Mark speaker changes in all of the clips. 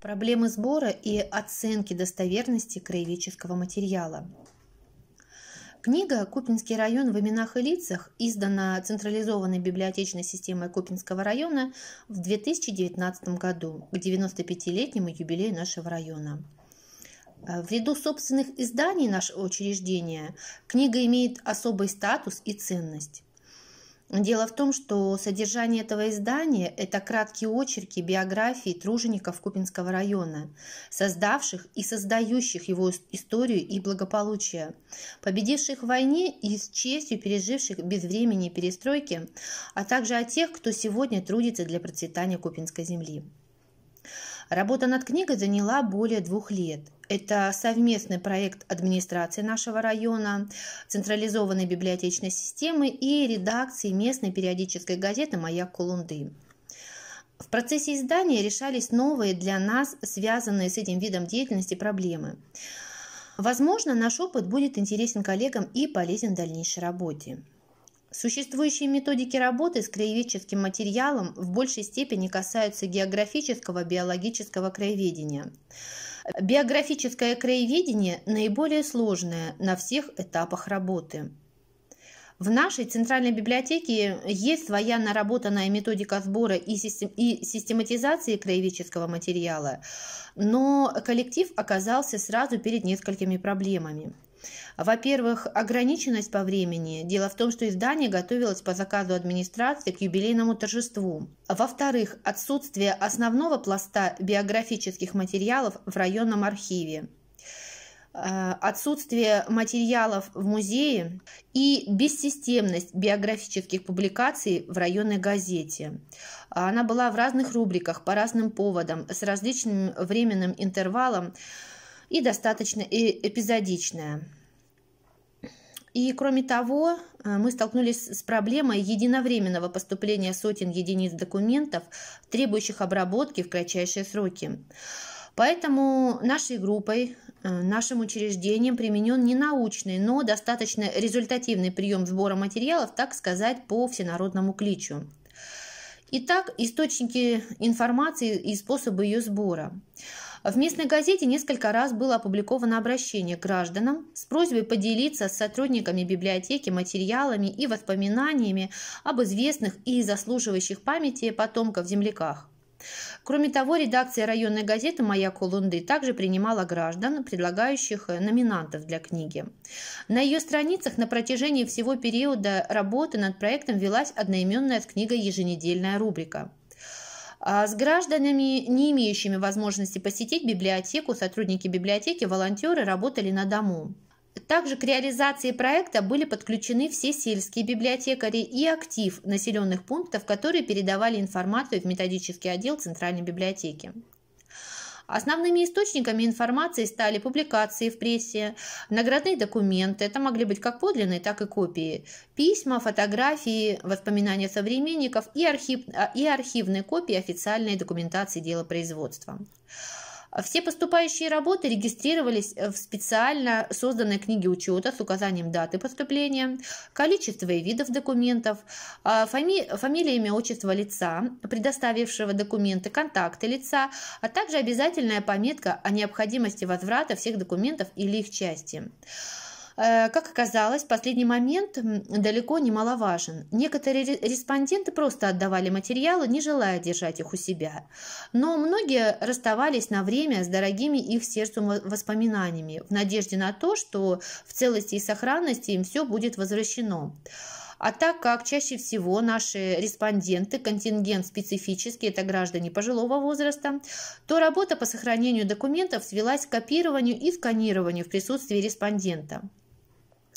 Speaker 1: Проблемы сбора и оценки достоверности краеведческого материала. Книга «Купинский район в именах и лицах» издана Централизованной библиотечной системой Купинского района в 2019 году, к 95-летнему юбилею нашего района. Э, в ряду собственных изданий нашего учреждения книга имеет особый статус и ценность. Дело в том, что содержание этого издания – это краткие очерки биографии тружеников Купинского района, создавших и создающих его историю и благополучие, победивших в войне и с честью переживших безвремени перестройки, а также о тех, кто сегодня трудится для процветания Купинской земли. Работа над книгой заняла более двух лет – это совместный проект администрации нашего района, централизованной библиотечной системы и редакции местной периодической газеты «Маяк Кулунды». В процессе издания решались новые для нас, связанные с этим видом деятельности, проблемы. Возможно, наш опыт будет интересен коллегам и полезен в дальнейшей работе. Существующие методики работы с краеведческим материалом в большей степени касаются географического биологического краеведения – Биографическое краеведение наиболее сложное на всех этапах работы. В нашей Центральной библиотеке есть своя наработанная методика сбора и, систематизации краеведческого материала, но коллектив оказался сразу перед несколькими проблемами. Во-первых, ограниченность по времени. Дело в том, что издание готовилось по заказу администрации к юбилейному торжеству. Во-вторых, отсутствие основного пласта биографических материалов в районном архиве а, отсутствие материалов в музее и бессистемность биографических публикаций в районной газете. А, она была в разных рубриках по разным поводам, с различным временным интервалом, и достаточно эпизодичная. И кроме того, э, мы столкнулись с проблемой единовременного поступления сотен единиц документов, требующих обработки в кратчайшие сроки. Поэтому нашей группой, э, нашим учреждением применен не научный, но достаточно результативный прием сбора материалов, так сказать, по всенародному кличу. Итак, источники информации и способы ее сбора – в местной газете несколько раз было опубликовано обращение к гражданам с просьбой поделиться с сотрудниками библиотеки материалами и воспоминаниями об известных и заслуживающих памяти потомков-земляках. Кроме того, редакция районной газеты «Маяк Улунды» также принимала граждан, предлагающих э, номинантов для книги. На ее страницах на протяжении всего периода работы над проектом велась одноименная с книгой еженедельная рубрика – а с гражданами, не имеющими возможности посетить библиотеку, сотрудники библиотеки, волонтеры работали на дому. Также к реализации проекта были подключены все сельские библиотекари и актив населенных пунктов, которые передавали информацию в методический отдел Центральной библиотеки. Основными источниками информации стали публикации в прессе, наградные документы, это могли быть как подлинные, так и копии, письма, фотографии, воспоминания современников и, архив, а, и архивные копии официальной документации дела производства. А все поступающие работы регистрировались э, в специально созданной книге учета с указанием даты поступления, количества и видов документов, а, фами фамилия, имя, отчество лица, предоставившего документы, контакты лица, а также обязательная пометка о необходимости возврата всех документов или их части. Э, как оказалось, последний момент далеко не маловажен. Некоторые респонденты просто отдавали материалы, не желая держать их у себя. Но многие расставались на время с дорогими их сердцу воспоминаниями, в надежде на то, что в целости и сохранности им все будет возвращено. А так как чаще всего наши респонденты, контингент специфический, это граждане пожилого возраста, то работа по сохранению документов свелась к копированию и сканированию в присутствии респондента.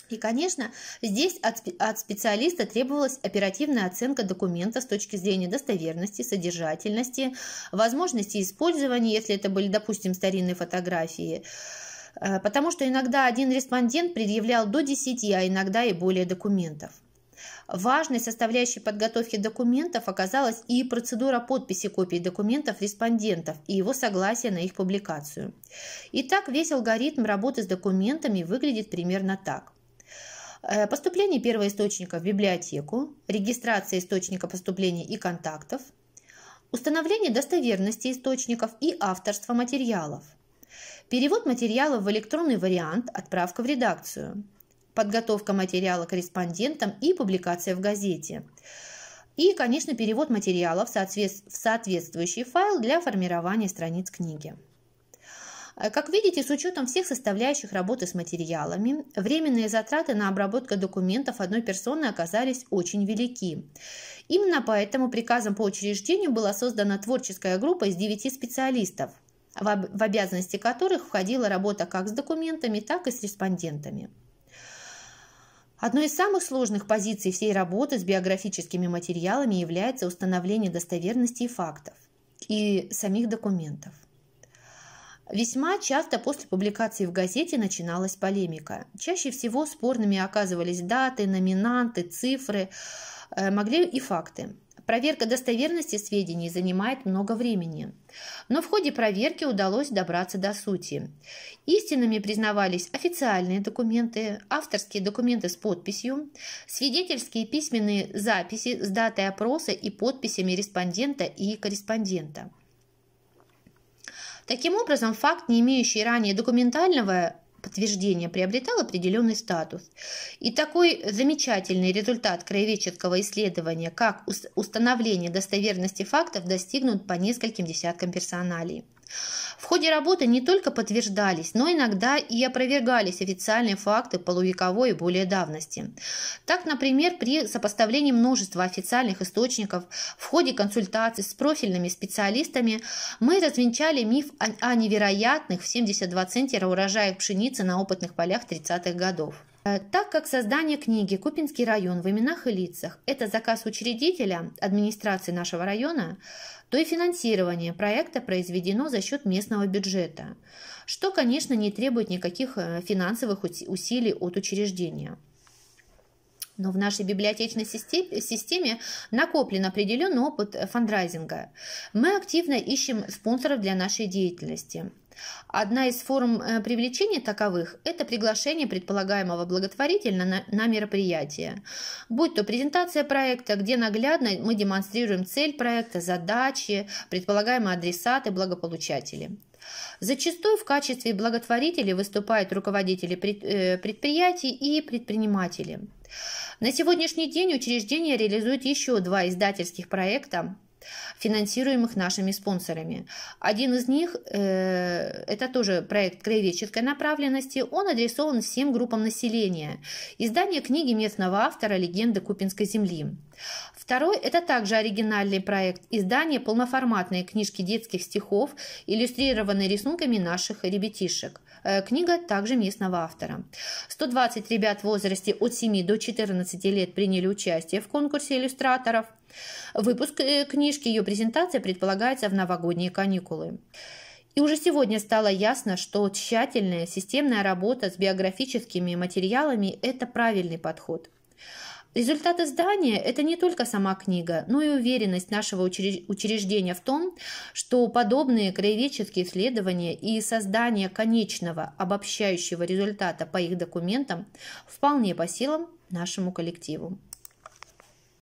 Speaker 1: И, конечно, здесь от, от специалиста требовалась оперативная оценка документа с точки зрения достоверности, содержательности, возможности использования, если это были, допустим, старинные фотографии. Э, потому что иногда один респондент предъявлял до 10, а иногда и более документов. Важной составляющей подготовки документов оказалась и процедура подписи копий документов респондентов и его согласие на их публикацию. Итак, весь алгоритм работы с документами выглядит примерно так. Э, поступление первоисточника в библиотеку, регистрация источника поступления и контактов, установление достоверности источников и авторства материалов, перевод материала в электронный вариант, отправка в редакцию, подготовка материала корреспондентам и публикация в газете. И, конечно, перевод материала в соответствующий файл для формирования страниц книги. Э, как видите, с учетом всех составляющих работы с материалами, временные затраты на обработку документов одной персоны оказались очень велики. Именно поэтому приказом по учреждению была создана творческая группа из 9 специалистов, в обязанности которых входила работа как с документами, так и с респондентами. Одной из самых сложных позиций всей работы с биографическими материалами является установление достоверности и фактов и самих документов. Весьма часто после публикации в газете начиналась полемика. Чаще всего спорными оказывались даты, номинанты, цифры, э, могли и факты. Проверка достоверности сведений занимает много времени. Но в ходе проверки удалось добраться до сути. Истинными признавались официальные документы, авторские документы с подписью, свидетельские письменные записи с датой опроса и подписями респондента и корреспондента. Таким образом, факт, не имеющий ранее документального подтверждения, приобретал определенный статус. И такой замечательный результат краеведческого исследования, как установление достоверности фактов, достигнут по нескольким десяткам персоналей ходе работы не только подтверждались, но иногда и опровергались официальные факты полувековой и более давности. Так, например, при сопоставлении множества официальных источников в ходе консультаций с профильными специалистами мы развенчали миф о невероятных в 72 центера урожаях пшеницы на опытных полях 30-х годов. Э, так как создание книги «Купинский район в именах и лицах» – это заказ учредителя, администрации нашего района, то и финансирование проекта произведено за счет местного бюджета, что, конечно, не требует никаких э, финансовых усилий от учреждения. Но в нашей библиотечной системе накоплен определенный опыт фандрайзинга. Мы активно ищем спонсоров для нашей деятельности. Одна из форм э, привлечения таковых – это приглашение предполагаемого благотворителя на, на мероприятие. Будь то презентация проекта, где наглядно мы демонстрируем цель проекта, задачи, предполагаемые адресаты, благополучатели. Зачастую в качестве благотворителей выступают руководители э, предприятий и предприниматели. На сегодняшний день учреждение реализует еще два издательских проекта финансируемых нашими спонсорами. Один из них, э, это тоже проект краеведческой направленности, он адресован всем группам населения. Издание книги местного автора «Легенды Купинской земли». Второй – это также оригинальный проект – издание полноформатной книжки детских стихов, иллюстрированной рисунками наших ребятишек. Э, книга также местного автора. 120 ребят в возрасте от 7 до 14 лет приняли участие в конкурсе иллюстраторов. Выпуск э, книжки, и ее презентация предполагается в новогодние каникулы. И уже сегодня стало ясно, что тщательная системная работа с биографическими материалами – это правильный подход – Результат издания – это не только сама книга, но и уверенность нашего учреждения в том, что подобные краеведческие исследования и создание конечного обобщающего результата по их документам вполне по силам нашему коллективу.